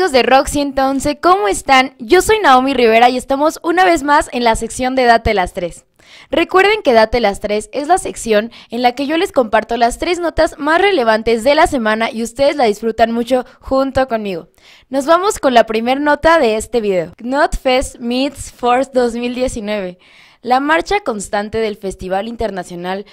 amigos de Roxy, entonces ¿cómo están? Yo soy Naomi Rivera y estamos una vez más en la sección de Date las 3. Recuerden que Date las 3 es la sección en la que yo les comparto las tres notas más relevantes de la semana y ustedes la disfrutan mucho junto conmigo. Nos vamos con la primera nota de este video. Knotfest meets Force 2019, la marcha constante del Festival Internacional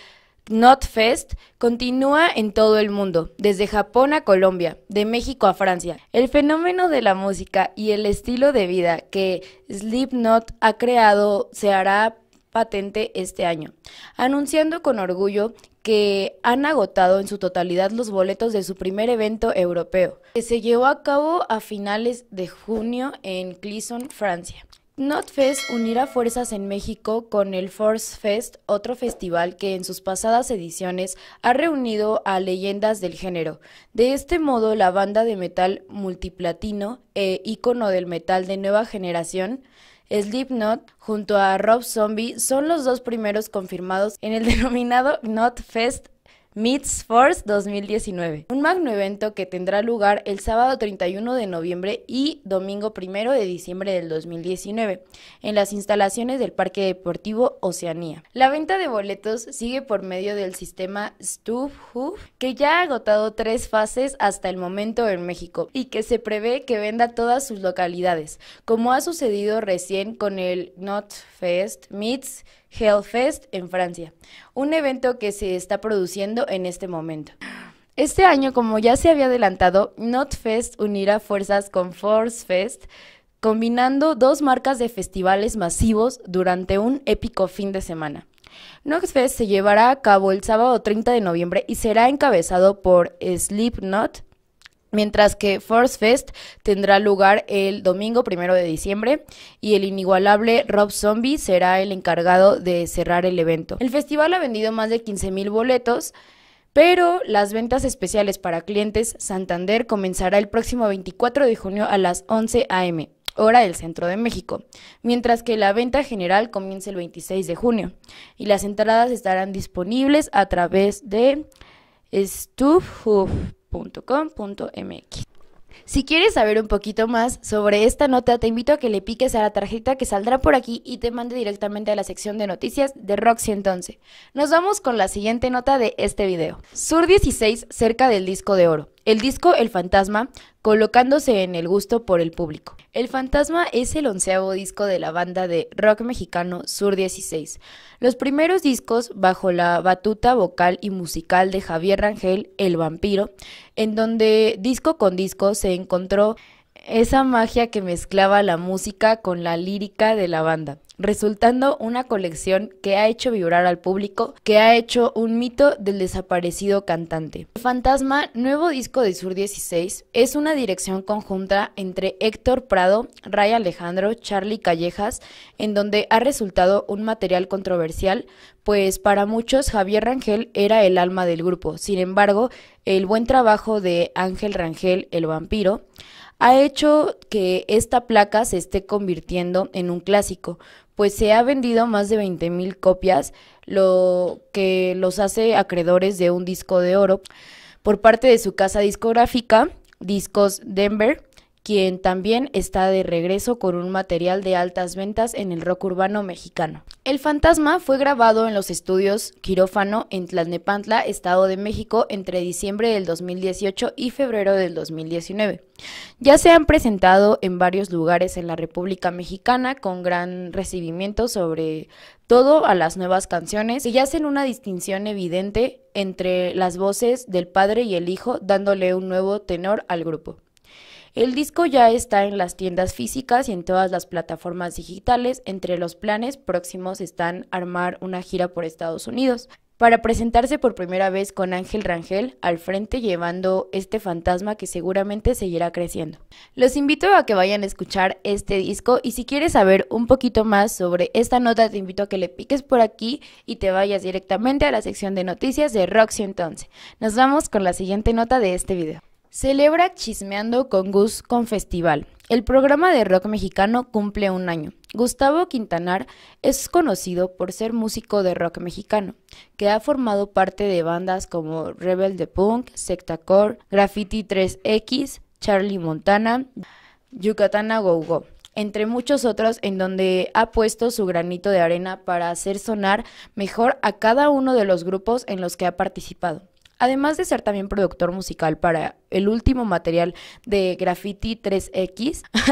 Fest continúa en todo el mundo, desde Japón a Colombia, de México a Francia. El fenómeno de la música y el estilo de vida que Slipknot ha creado se hará patente este año, anunciando con orgullo que han agotado en su totalidad los boletos de su primer evento europeo, que se llevó a cabo a finales de junio en Clisson, Francia. NotFest unirá fuerzas en México con el Force Fest, otro festival que en sus pasadas ediciones ha reunido a leyendas del género. De este modo, la banda de metal multiplatino e ícono del metal de nueva generación, Slipknot, junto a Rob Zombie, son los dos primeros confirmados en el denominado NotFest Meets Force 2019, un magno evento que tendrá lugar el sábado 31 de noviembre y domingo 1 de diciembre del 2019 en las instalaciones del Parque Deportivo Oceanía. La venta de boletos sigue por medio del sistema StubHub, que ya ha agotado tres fases hasta el momento en México y que se prevé que venda todas sus localidades, como ha sucedido recién con el Not Fest Meets Hellfest en Francia, un evento que se está produciendo en este momento. Este año, como ya se había adelantado, NotFest unirá fuerzas con ForceFest, combinando dos marcas de festivales masivos durante un épico fin de semana. NotFest se llevará a cabo el sábado 30 de noviembre y será encabezado por Slipknot, Mientras que Force Fest tendrá lugar el domingo primero de diciembre y el inigualable Rob Zombie será el encargado de cerrar el evento. El festival ha vendido más de 15.000 boletos, pero las ventas especiales para clientes Santander comenzará el próximo 24 de junio a las 11 a.m., hora del centro de México, mientras que la venta general comienza el 26 de junio y las entradas estarán disponibles a través de StubHub. Si quieres saber un poquito más sobre esta nota, te invito a que le piques a la tarjeta que saldrá por aquí y te mande directamente a la sección de noticias de Rock 111. Nos vamos con la siguiente nota de este video. Sur 16 cerca del disco de oro. El disco El Fantasma, colocándose en el gusto por el público. El Fantasma es el onceavo disco de la banda de rock mexicano Sur 16. Los primeros discos, bajo la batuta vocal y musical de Javier Rangel, El Vampiro, en donde disco con disco se encontró esa magia que mezclaba la música con la lírica de la banda resultando una colección que ha hecho vibrar al público, que ha hecho un mito del desaparecido cantante. Fantasma, nuevo disco de Sur 16, es una dirección conjunta entre Héctor Prado, Ray Alejandro, Charlie Callejas, en donde ha resultado un material controversial, pues para muchos Javier Rangel era el alma del grupo. Sin embargo, el buen trabajo de Ángel Rangel, el vampiro, ha hecho que esta placa se esté convirtiendo en un clásico, pues se ha vendido más de 20.000 copias, lo que los hace acreedores de un disco de oro por parte de su casa discográfica, Discos Denver, quien también está de regreso con un material de altas ventas en el rock urbano mexicano. El Fantasma fue grabado en los estudios Quirófano en Tlalnepantla, Estado de México, entre diciembre del 2018 y febrero del 2019. Ya se han presentado en varios lugares en la República Mexicana con gran recibimiento sobre todo a las nuevas canciones y hacen una distinción evidente entre las voces del padre y el hijo dándole un nuevo tenor al grupo. El disco ya está en las tiendas físicas y en todas las plataformas digitales. Entre los planes próximos están armar una gira por Estados Unidos para presentarse por primera vez con Ángel Rangel al frente llevando este fantasma que seguramente seguirá creciendo. Los invito a que vayan a escuchar este disco y si quieres saber un poquito más sobre esta nota te invito a que le piques por aquí y te vayas directamente a la sección de noticias de roxy Entonces. Nos vamos con la siguiente nota de este video. Celebra Chismeando con Gus con Festival. El programa de rock mexicano cumple un año. Gustavo Quintanar es conocido por ser músico de rock mexicano, que ha formado parte de bandas como Rebel de Punk, Core Graffiti 3X, Charlie Montana, Yucatana Go entre muchos otros en donde ha puesto su granito de arena para hacer sonar mejor a cada uno de los grupos en los que ha participado. Además de ser también productor musical para el último material de Graffiti 3X,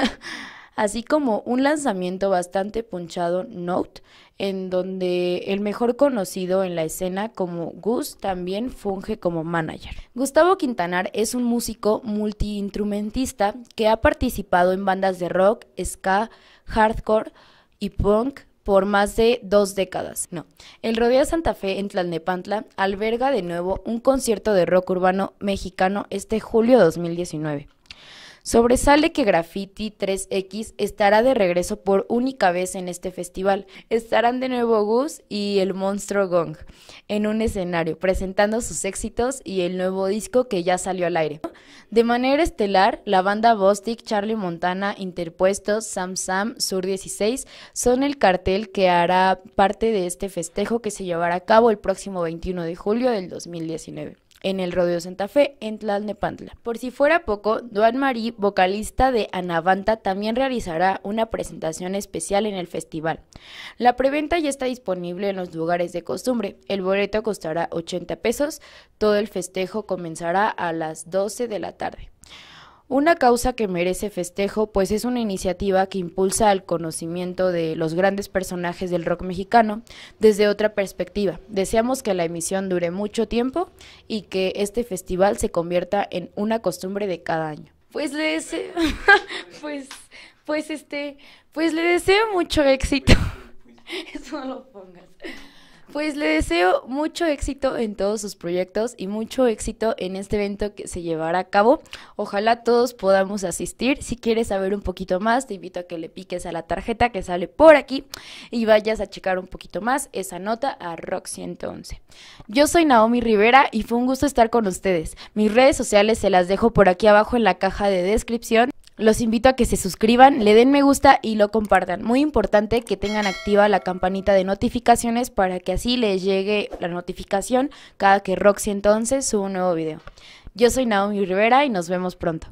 así como un lanzamiento bastante punchado Note, en donde el mejor conocido en la escena como Gus también funge como manager. Gustavo Quintanar es un músico multiinstrumentista que ha participado en bandas de rock, ska, hardcore y punk por más de dos décadas. No, el Rodeo Santa Fe en Tlalnepantla alberga de nuevo un concierto de rock urbano mexicano este julio de 2019. Sobresale que Graffiti 3X estará de regreso por única vez en este festival. Estarán de nuevo Gus y el monstruo Gong en un escenario, presentando sus éxitos y el nuevo disco que ya salió al aire. De manera estelar, la banda Bostic, Charlie Montana, Interpuestos, Sam Sam, Sur 16 son el cartel que hará parte de este festejo que se llevará a cabo el próximo 21 de julio del 2019 en el Rodeo Santa Fe en Tlalnepantla. Por si fuera poco, Duan Marí, vocalista de Anavanta, también realizará una presentación especial en el festival. La preventa ya está disponible en los lugares de costumbre. El boleto costará 80 pesos. Todo el festejo comenzará a las 12 de la tarde. Una causa que merece festejo, pues es una iniciativa que impulsa el conocimiento de los grandes personajes del rock mexicano desde otra perspectiva. Deseamos que la emisión dure mucho tiempo y que este festival se convierta en una costumbre de cada año. Pues le deseo, pues, pues este, pues le deseo mucho éxito. Eso no lo pongas. Pues le deseo mucho éxito en todos sus proyectos y mucho éxito en este evento que se llevará a cabo. Ojalá todos podamos asistir. Si quieres saber un poquito más, te invito a que le piques a la tarjeta que sale por aquí y vayas a checar un poquito más esa nota a Rock 111. Yo soy Naomi Rivera y fue un gusto estar con ustedes. Mis redes sociales se las dejo por aquí abajo en la caja de descripción. Los invito a que se suscriban, le den me gusta y lo compartan. Muy importante que tengan activa la campanita de notificaciones para que así les llegue la notificación cada que Roxy entonces suba un nuevo video. Yo soy Naomi Rivera y nos vemos pronto.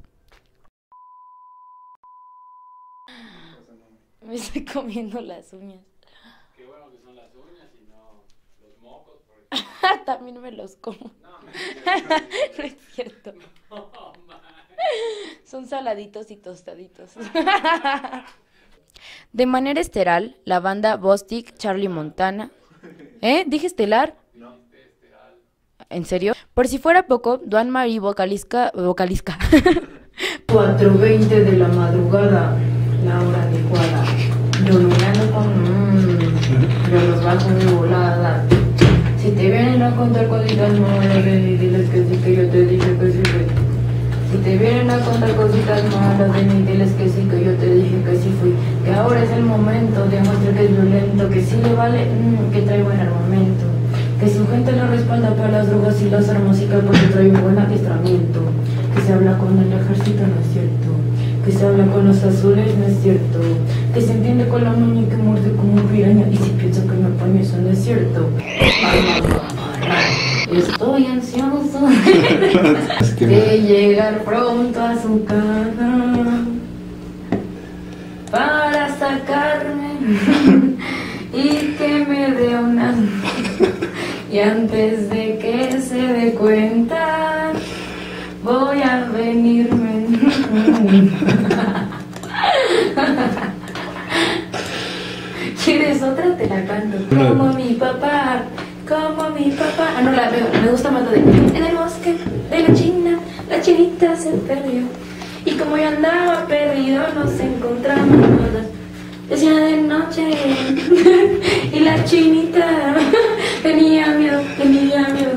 Me estoy comiendo las uñas. Qué bueno que las uñas los mocos. También me los como. No, no, no es cierto. Son saladitos y tostaditos. De manera esteral, la banda Bostic, Charlie Montana. ¿Eh? ¿Dije estelar? ¿En serio? Por si fuera poco, Duan Marie vocalizca. vocalizca. 4.20 de la madrugada, la hora adecuada. Dominando con. pero los bajos de volada. Si te vienen a contar cositas, no que sí, que yo te digo. Si te vienen a contar cositas malas de mí, que sí, que yo te dije que sí fui. Que ahora es el momento, de demuestra que es violento, que sí le vale, mm, que trae buen armamento. Que su gente lo respalda para las drogas y la armas porque trae un buen adiestramiento. Que se habla con el ejército, no es cierto. Que se habla con los azules, no es cierto. Que se entiende con la muñeca muerte como un piraña y si pienso que me apaño, pues eso no es cierto. Estoy ansioso de, llegar pronto a su casa para sacarme y que me dé una. Y antes de que se dé cuenta, voy a venirme. ¿Quieres otra? Te la canto. Como mi papá como mi papá. Ah, no, la, me, me gusta más la de. En el bosque de la China, la chinita se perdió. Y como yo andaba perdido, nos encontramos Decía de noche. y la chinita tenía miedo, tenía miedo.